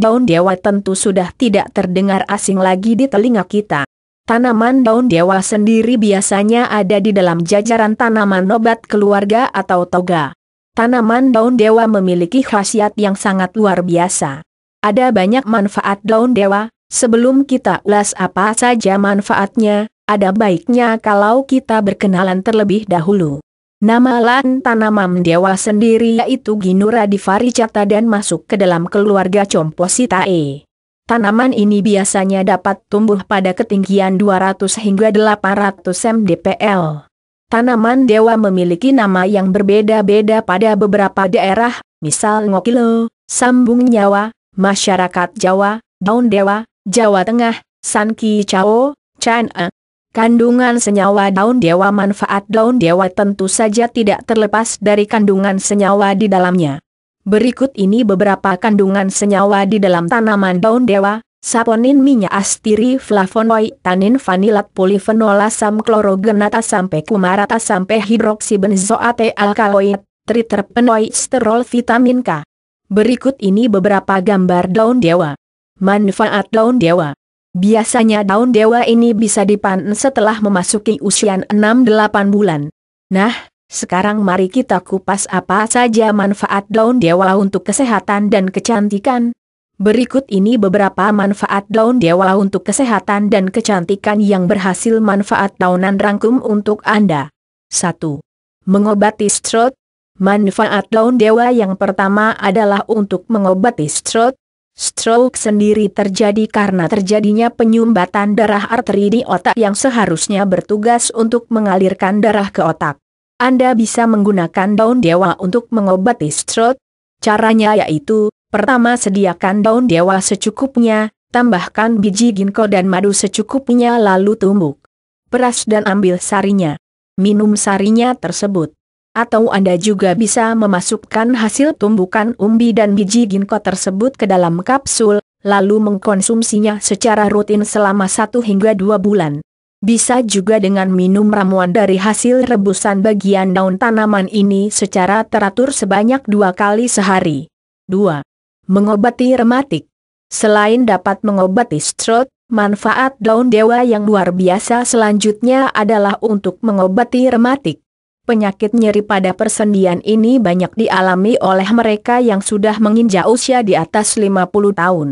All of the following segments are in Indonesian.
daun dewa tentu sudah tidak terdengar asing lagi di telinga kita. Tanaman daun dewa sendiri biasanya ada di dalam jajaran tanaman obat keluarga atau toga. Tanaman daun dewa memiliki khasiat yang sangat luar biasa. Ada banyak manfaat daun dewa, sebelum kita ulas apa saja manfaatnya, ada baiknya kalau kita berkenalan terlebih dahulu. Nama Lan Tanamam Dewa sendiri yaitu Ginura Divaricata dan masuk ke dalam keluarga Compositae. Tanaman ini biasanya dapat tumbuh pada ketinggian 200 hingga 800 mdpl. Tanaman dewa memiliki nama yang berbeda-beda pada beberapa daerah, misal ngokilo, sambung nyawa, masyarakat Jawa, daun dewa, Jawa Tengah, sanki Chao, Chan'e, Kandungan senyawa daun dewa manfaat daun dewa tentu saja tidak terlepas dari kandungan senyawa di dalamnya. Berikut ini beberapa kandungan senyawa di dalam tanaman daun dewa, saponin minyak astiri flavonoid, tanin vanilat polifenol asam klorogenat asam pekumarat asam pehidroksibenzoate alkaloid, triterpenoid sterol vitamin K. Berikut ini beberapa gambar daun dewa. Manfaat daun dewa Biasanya daun dewa ini bisa dipanen setelah memasuki usia 6-8 bulan. Nah, sekarang mari kita kupas apa saja manfaat daun dewa untuk kesehatan dan kecantikan. Berikut ini beberapa manfaat daun dewa untuk kesehatan dan kecantikan yang berhasil manfaat daunan rangkum untuk Anda. 1. Mengobati stroke. Manfaat daun dewa yang pertama adalah untuk mengobati stroke, Stroke sendiri terjadi karena terjadinya penyumbatan darah arteri di otak yang seharusnya bertugas untuk mengalirkan darah ke otak. Anda bisa menggunakan daun dewa untuk mengobati stroke. Caranya yaitu, pertama sediakan daun dewa secukupnya, tambahkan biji ginkgo dan madu secukupnya lalu tumbuk. Peras dan ambil sarinya. Minum sarinya tersebut. Atau Anda juga bisa memasukkan hasil tumbukan umbi dan biji ginkgo tersebut ke dalam kapsul, lalu mengkonsumsinya secara rutin selama 1 hingga 2 bulan. Bisa juga dengan minum ramuan dari hasil rebusan bagian daun tanaman ini secara teratur sebanyak dua kali sehari. 2. Mengobati rematik. Selain dapat mengobati stroke, manfaat daun dewa yang luar biasa selanjutnya adalah untuk mengobati rematik. Penyakit nyeri pada persendian ini banyak dialami oleh mereka yang sudah menginjak usia di atas 50 tahun.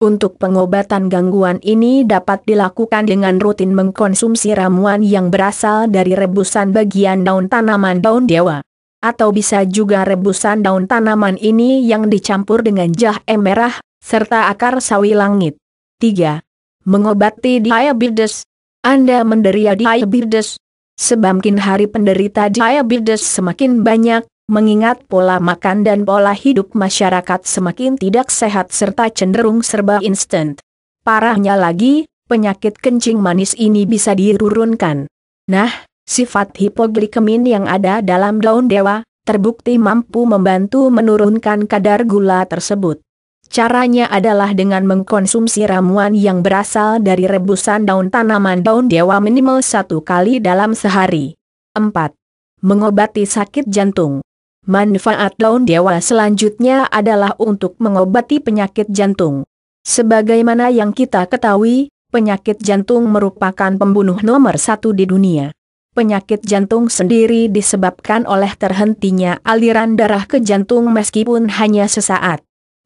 Untuk pengobatan gangguan ini dapat dilakukan dengan rutin mengkonsumsi ramuan yang berasal dari rebusan bagian daun tanaman daun dewa. Atau bisa juga rebusan daun tanaman ini yang dicampur dengan jahe merah, serta akar sawi langit. 3. Mengobati diabetes Anda menderita diabetes, Sebamkin hari penderita diabetes semakin banyak, mengingat pola makan dan pola hidup masyarakat semakin tidak sehat serta cenderung serba instan. Parahnya lagi, penyakit kencing manis ini bisa dirurunkan. Nah, sifat hipoglikemin yang ada dalam daun dewa, terbukti mampu membantu menurunkan kadar gula tersebut. Caranya adalah dengan mengkonsumsi ramuan yang berasal dari rebusan daun tanaman daun dewa minimal satu kali dalam sehari. 4. Mengobati sakit jantung. Manfaat daun dewa selanjutnya adalah untuk mengobati penyakit jantung. Sebagaimana yang kita ketahui, penyakit jantung merupakan pembunuh nomor satu di dunia. Penyakit jantung sendiri disebabkan oleh terhentinya aliran darah ke jantung meskipun hanya sesaat.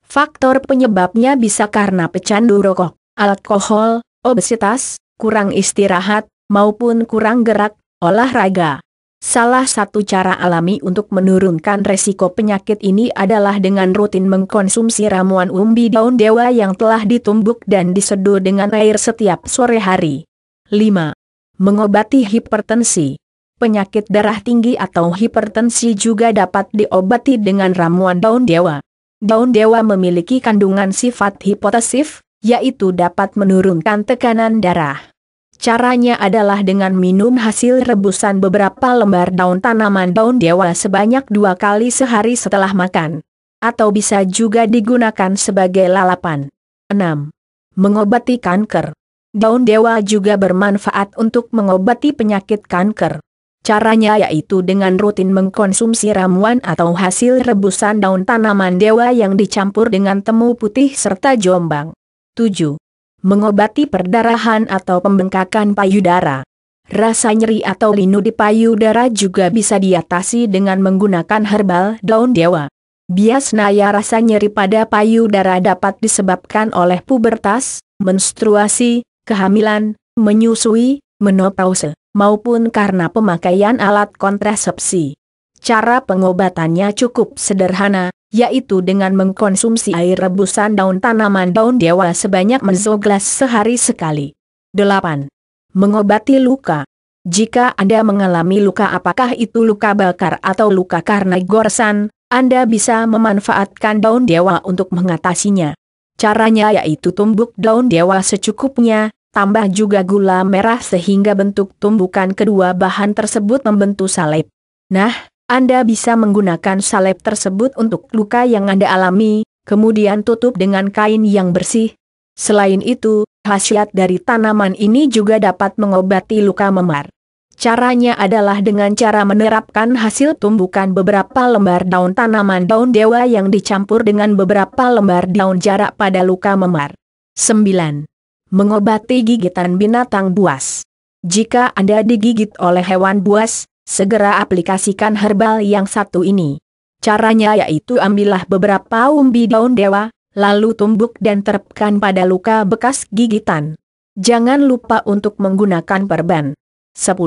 Faktor penyebabnya bisa karena pecandu rokok, alkohol, obesitas, kurang istirahat, maupun kurang gerak, olahraga. Salah satu cara alami untuk menurunkan resiko penyakit ini adalah dengan rutin mengkonsumsi ramuan umbi daun dewa yang telah ditumbuk dan diseduh dengan air setiap sore hari. 5. Mengobati hipertensi Penyakit darah tinggi atau hipertensi juga dapat diobati dengan ramuan daun dewa. Daun dewa memiliki kandungan sifat hipotesif, yaitu dapat menurunkan tekanan darah. Caranya adalah dengan minum hasil rebusan beberapa lembar daun tanaman daun dewa sebanyak dua kali sehari setelah makan. Atau bisa juga digunakan sebagai lalapan. 6. Mengobati kanker Daun dewa juga bermanfaat untuk mengobati penyakit kanker. Caranya yaitu dengan rutin mengkonsumsi ramuan atau hasil rebusan daun tanaman dewa yang dicampur dengan temu putih serta jombang. 7. Mengobati perdarahan atau pembengkakan payudara. Rasa nyeri atau linu di payudara juga bisa diatasi dengan menggunakan herbal daun dewa. Biasanya rasa nyeri pada payudara dapat disebabkan oleh pubertas, menstruasi, kehamilan, menyusui, menopause maupun karena pemakaian alat kontrasepsi. Cara pengobatannya cukup sederhana, yaitu dengan mengkonsumsi air rebusan daun tanaman daun dewa sebanyak mezoglas sehari sekali. 8. Mengobati luka. Jika Anda mengalami luka apakah itu luka bakar atau luka karena goresan, Anda bisa memanfaatkan daun dewa untuk mengatasinya. Caranya yaitu tumbuk daun dewa secukupnya, tambah juga gula merah sehingga bentuk tumbukan kedua bahan tersebut membentuk salep. Nah, Anda bisa menggunakan salep tersebut untuk luka yang Anda alami, kemudian tutup dengan kain yang bersih. Selain itu, khasiat dari tanaman ini juga dapat mengobati luka memar. Caranya adalah dengan cara menerapkan hasil tumbukan beberapa lembar daun tanaman daun dewa yang dicampur dengan beberapa lembar daun jarak pada luka memar. 9 mengobati gigitan binatang buas. Jika Anda digigit oleh hewan buas, segera aplikasikan herbal yang satu ini. Caranya yaitu ambillah beberapa umbi daun dewa, lalu tumbuk dan terapkan pada luka bekas gigitan. Jangan lupa untuk menggunakan perban. 10.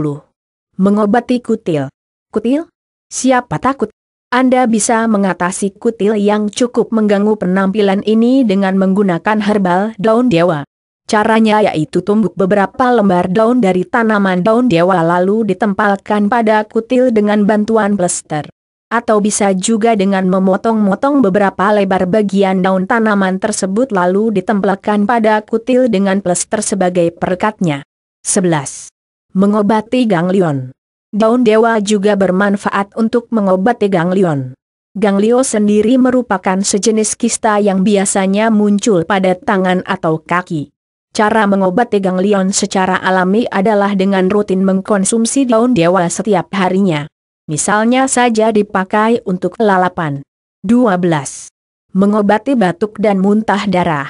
Mengobati kutil. Kutil? Siapa takut? Anda bisa mengatasi kutil yang cukup mengganggu penampilan ini dengan menggunakan herbal daun dewa. Caranya yaitu tumbuk beberapa lembar daun dari tanaman daun dewa lalu ditempalkan pada kutil dengan bantuan plester. Atau bisa juga dengan memotong-motong beberapa lebar bagian daun tanaman tersebut lalu ditempelkan pada kutil dengan plester sebagai perekatnya. 11. Mengobati ganglion Daun dewa juga bermanfaat untuk mengobati ganglion. Ganglio sendiri merupakan sejenis kista yang biasanya muncul pada tangan atau kaki. Cara mengobati ganglion secara alami adalah dengan rutin mengkonsumsi daun dewa setiap harinya. Misalnya saja dipakai untuk lalapan. 12. Mengobati batuk dan muntah darah.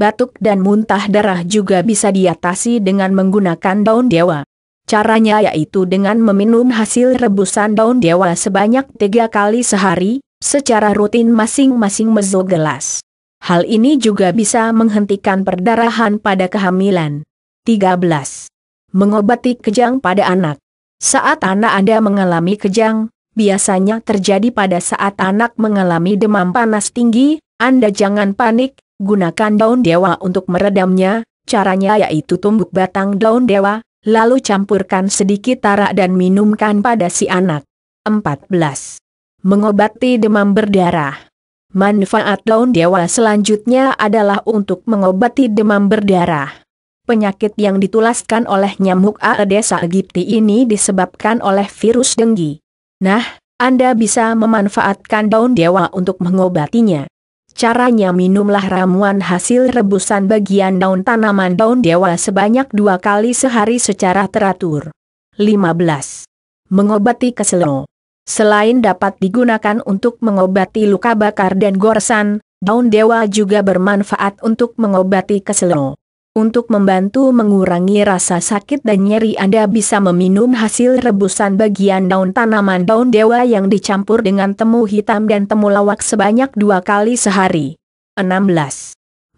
Batuk dan muntah darah juga bisa diatasi dengan menggunakan daun dewa. Caranya yaitu dengan meminum hasil rebusan daun dewa sebanyak tiga kali sehari, secara rutin masing-masing mezogelas. Hal ini juga bisa menghentikan perdarahan pada kehamilan. 13. Mengobati kejang pada anak. Saat anak Anda mengalami kejang, biasanya terjadi pada saat anak mengalami demam panas tinggi, Anda jangan panik, gunakan daun dewa untuk meredamnya, caranya yaitu tumbuk batang daun dewa, lalu campurkan sedikit tarak dan minumkan pada si anak. 14. Mengobati demam berdarah. Manfaat daun dewa selanjutnya adalah untuk mengobati demam berdarah. Penyakit yang ditulaskan oleh nyamuk Aedes aegypti ini disebabkan oleh virus denggi. Nah, Anda bisa memanfaatkan daun dewa untuk mengobatinya. Caranya minumlah ramuan hasil rebusan bagian daun tanaman daun dewa sebanyak dua kali sehari secara teratur. 15. Mengobati keselo Selain dapat digunakan untuk mengobati luka bakar dan goresan, daun dewa juga bermanfaat untuk mengobati keseluruhan. Untuk membantu mengurangi rasa sakit dan nyeri Anda bisa meminum hasil rebusan bagian daun tanaman daun dewa yang dicampur dengan temu hitam dan temulawak sebanyak dua kali sehari. 16.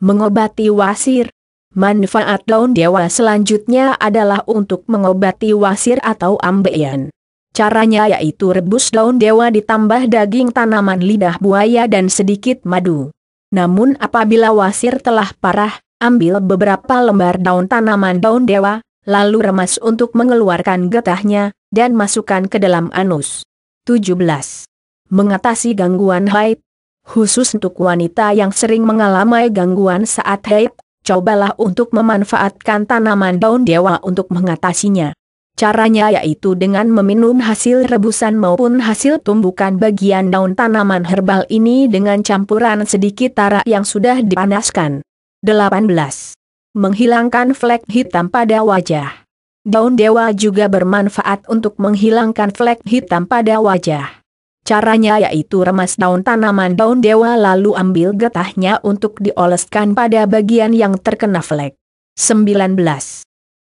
Mengobati wasir Manfaat daun dewa selanjutnya adalah untuk mengobati wasir atau ambeien. Caranya yaitu rebus daun dewa ditambah daging tanaman lidah buaya dan sedikit madu. Namun apabila wasir telah parah, ambil beberapa lembar daun tanaman daun dewa, lalu remas untuk mengeluarkan getahnya, dan masukkan ke dalam anus. 17. Mengatasi gangguan haid. Khusus untuk wanita yang sering mengalami gangguan saat haid, cobalah untuk memanfaatkan tanaman daun dewa untuk mengatasinya. Caranya yaitu dengan meminum hasil rebusan maupun hasil tumbukan bagian daun tanaman herbal ini dengan campuran sedikit tara yang sudah dipanaskan. 18. Menghilangkan flek hitam pada wajah. Daun dewa juga bermanfaat untuk menghilangkan flek hitam pada wajah. Caranya yaitu remas daun tanaman daun dewa lalu ambil getahnya untuk dioleskan pada bagian yang terkena flek. 19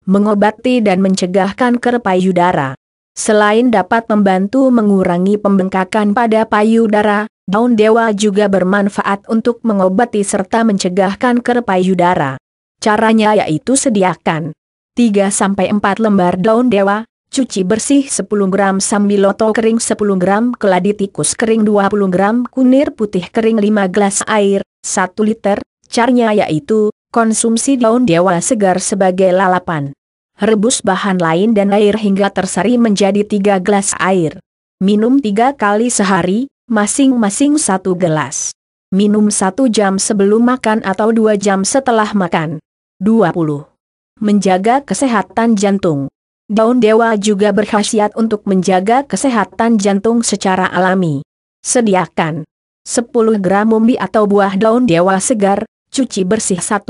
mengobati dan mencegah kanker payudara. Selain dapat membantu mengurangi pembengkakan pada payudara, daun dewa juga bermanfaat untuk mengobati serta mencegah kanker payudara. Caranya yaitu sediakan 3-4 lembar daun dewa, cuci bersih 10 gram sambiloto kering 10 gram keladi tikus kering 20 gram kunir putih kering 5 gelas air, 1 liter, caranya yaitu Konsumsi daun dewa segar sebagai lalapan. Rebus bahan lain dan air hingga tersari menjadi tiga gelas air. Minum tiga kali sehari, masing-masing satu gelas. Minum satu jam sebelum makan atau dua jam setelah makan. 20. Menjaga kesehatan jantung. Daun dewa juga berkhasiat untuk menjaga kesehatan jantung secara alami. Sediakan 10 gram umbi atau buah daun dewa segar, cuci bersih 1-2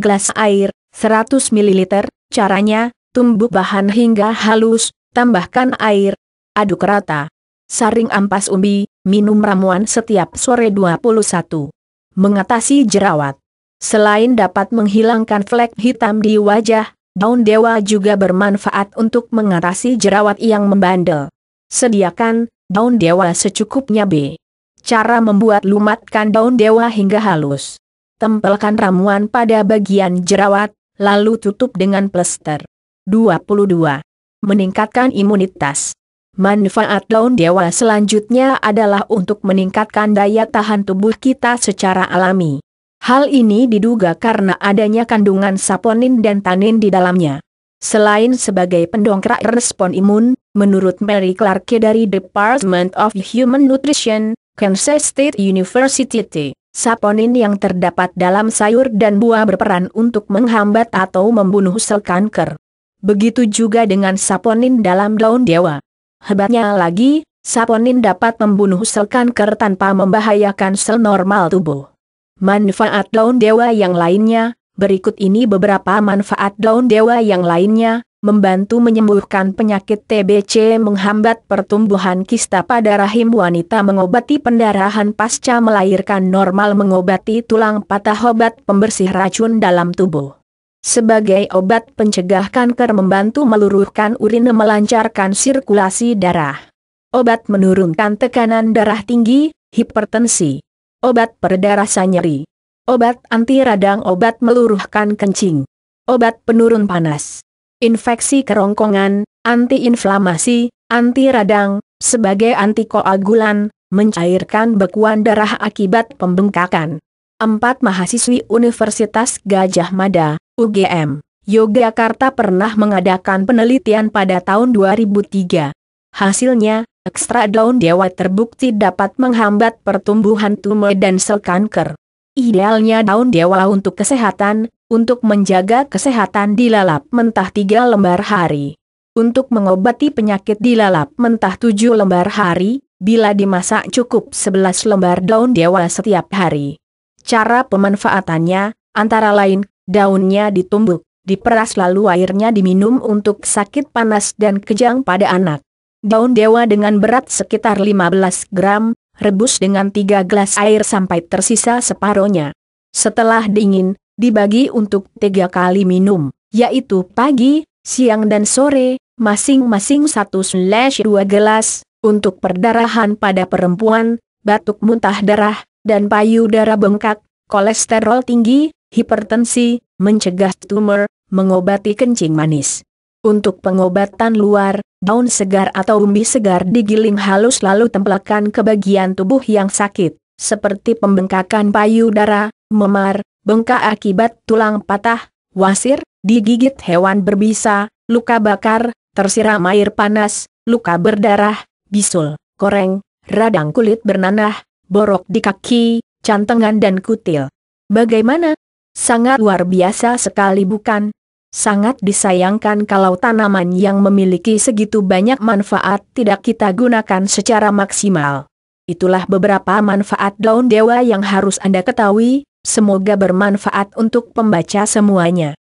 gelas air, 100 ml, caranya, tumbuk bahan hingga halus, tambahkan air, aduk rata. Saring ampas umbi, minum ramuan setiap sore 21. Mengatasi jerawat. Selain dapat menghilangkan flek hitam di wajah, daun dewa juga bermanfaat untuk mengatasi jerawat yang membandel. Sediakan daun dewa secukupnya B. Cara membuat lumatkan daun dewa hingga halus tempelkan ramuan pada bagian jerawat, lalu tutup dengan plester. 22. Meningkatkan imunitas. Manfaat daun dewa selanjutnya adalah untuk meningkatkan daya tahan tubuh kita secara alami. Hal ini diduga karena adanya kandungan saponin dan tanin di dalamnya. Selain sebagai pendongkrak respon imun, menurut Mary Clarke dari Department of Human Nutrition, Kansas State University, Saponin yang terdapat dalam sayur dan buah berperan untuk menghambat atau membunuh sel kanker. Begitu juga dengan saponin dalam daun dewa. Hebatnya lagi, saponin dapat membunuh sel kanker tanpa membahayakan sel normal tubuh. Manfaat daun dewa yang lainnya, berikut ini beberapa manfaat daun dewa yang lainnya, membantu menyembuhkan penyakit TBC menghambat pertumbuhan kista pada rahim wanita mengobati pendarahan pasca melahirkan normal mengobati tulang patah obat pembersih racun dalam tubuh. Sebagai obat pencegah kanker membantu meluruhkan urine melancarkan sirkulasi darah. Obat menurunkan tekanan darah tinggi, hipertensi. Obat rasa nyeri. Obat anti radang obat meluruhkan kencing. Obat penurun panas infeksi kerongkongan, antiinflamasi, anti radang, sebagai antikoagulan, mencairkan bekuan darah akibat pembengkakan. Empat mahasiswi Universitas Gajah Mada, UGM, Yogyakarta pernah mengadakan penelitian pada tahun 2003. Hasilnya, ekstra daun dewa terbukti dapat menghambat pertumbuhan tumor dan sel kanker. Idealnya daun dewa untuk kesehatan, untuk menjaga kesehatan di lalap mentah tiga lembar hari. Untuk mengobati penyakit di lalap mentah tujuh lembar hari, bila dimasak cukup sebelas lembar daun dewa setiap hari. Cara pemanfaatannya, antara lain, daunnya ditumbuk, diperas lalu airnya diminum untuk sakit panas dan kejang pada anak. Daun dewa dengan berat sekitar 15 gram, rebus dengan 3 gelas air sampai tersisa separohnya. Setelah dingin, dibagi untuk tiga kali minum, yaitu pagi, siang dan sore, masing-masing satu 1 dua gelas, untuk perdarahan pada perempuan, batuk muntah darah, dan payudara bengkak, kolesterol tinggi, hipertensi, mencegah tumor, mengobati kencing manis. Untuk pengobatan luar, daun segar atau umbi segar digiling halus lalu tempelkan ke bagian tubuh yang sakit, seperti pembengkakan payudara, memar, bengkak akibat tulang patah, wasir, digigit hewan berbisa, luka bakar, tersiram air panas, luka berdarah, bisul, koreng, radang kulit bernanah, borok di kaki, cantengan dan kutil. Bagaimana? Sangat luar biasa sekali bukan? Sangat disayangkan kalau tanaman yang memiliki segitu banyak manfaat tidak kita gunakan secara maksimal. Itulah beberapa manfaat daun dewa yang harus Anda ketahui, Semoga bermanfaat untuk pembaca semuanya.